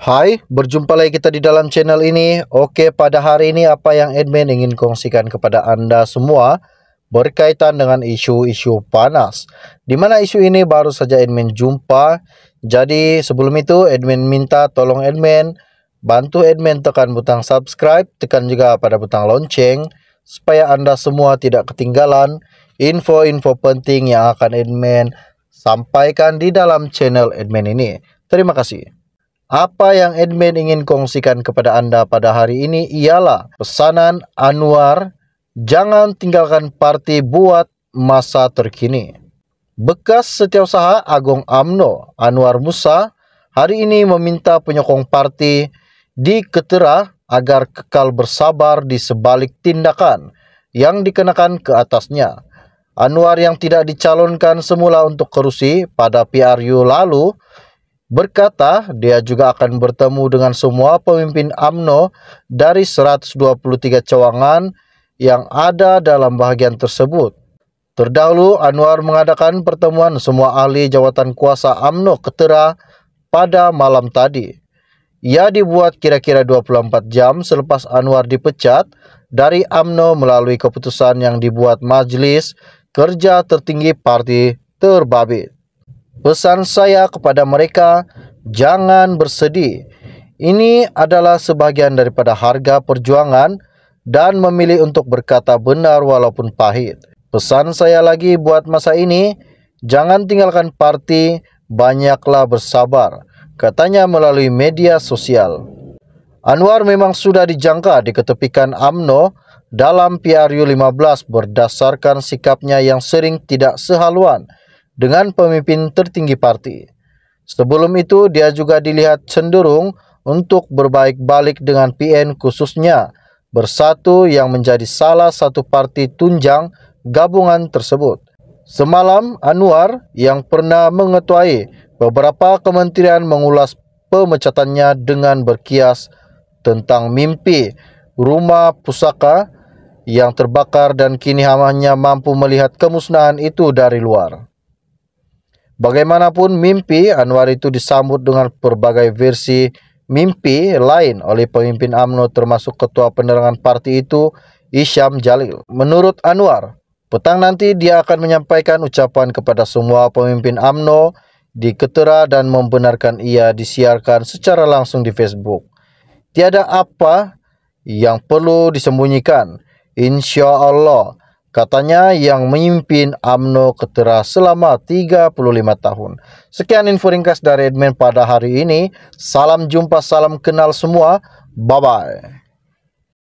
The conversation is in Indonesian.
Hai, berjumpa lagi kita di dalam channel ini. Oke, pada hari ini apa yang admin ingin kongsikan kepada Anda semua berkaitan dengan isu-isu panas. Di mana isu ini baru saja admin jumpa. Jadi sebelum itu admin minta tolong admin bantu admin tekan butang subscribe, tekan juga pada butang lonceng supaya Anda semua tidak ketinggalan info-info penting yang akan admin sampaikan di dalam channel admin ini. Terima kasih. Apa yang admin ingin kongsikan kepada anda pada hari ini ialah pesanan Anwar, jangan tinggalkan parti buat masa terkini. Bekas setiausaha Agong AMNO, Anwar Musa, hari ini meminta penyokong parti di Ketera agar kekal bersabar di sebalik tindakan yang dikenakan ke atasnya. Anwar yang tidak dicalonkan semula untuk kerusi pada PRU lalu berkata dia juga akan bertemu dengan semua pemimpin AMNO dari 123 cawangan yang ada dalam bahagian tersebut. Terdahulu Anwar mengadakan pertemuan semua ahli jawatan kuasa AMNO Ketera pada malam tadi. Ia dibuat kira-kira 24 jam selepas Anwar dipecat dari AMNO melalui keputusan yang dibuat Majelis Kerja Tertinggi Parti Terbabit. Pesan saya kepada mereka, jangan bersedih. Ini adalah sebagian daripada harga perjuangan dan memilih untuk berkata benar walaupun pahit. Pesan saya lagi buat masa ini, jangan tinggalkan parti, banyaklah bersabar, katanya melalui media sosial. Anwar memang sudah dijangka diketepikan AMNO dalam PRU 15 berdasarkan sikapnya yang sering tidak sehaluan dengan pemimpin tertinggi parti. Sebelum itu, dia juga dilihat cenderung untuk berbaik balik dengan PN khususnya bersatu yang menjadi salah satu parti tunjang gabungan tersebut. Semalam, Anwar yang pernah mengetuai beberapa kementerian mengulas pemecatannya dengan berkias tentang mimpi rumah pusaka yang terbakar dan kini hamanya mampu melihat kemusnahan itu dari luar. Bagaimanapun mimpi, Anwar itu disambut dengan berbagai versi mimpi lain oleh pemimpin AMNO termasuk ketua penerangan parti itu Isyam Jalil. Menurut Anwar, petang nanti dia akan menyampaikan ucapan kepada semua pemimpin AMNO di Ketera dan membenarkan ia disiarkan secara langsung di Facebook. Tiada apa yang perlu disembunyikan. Insya Allah, katanya yang memimpin UMNO Ketera selama 35 tahun. Sekian info ringkas dari admin pada hari ini. Salam jumpa, salam kenal semua. Bye-bye.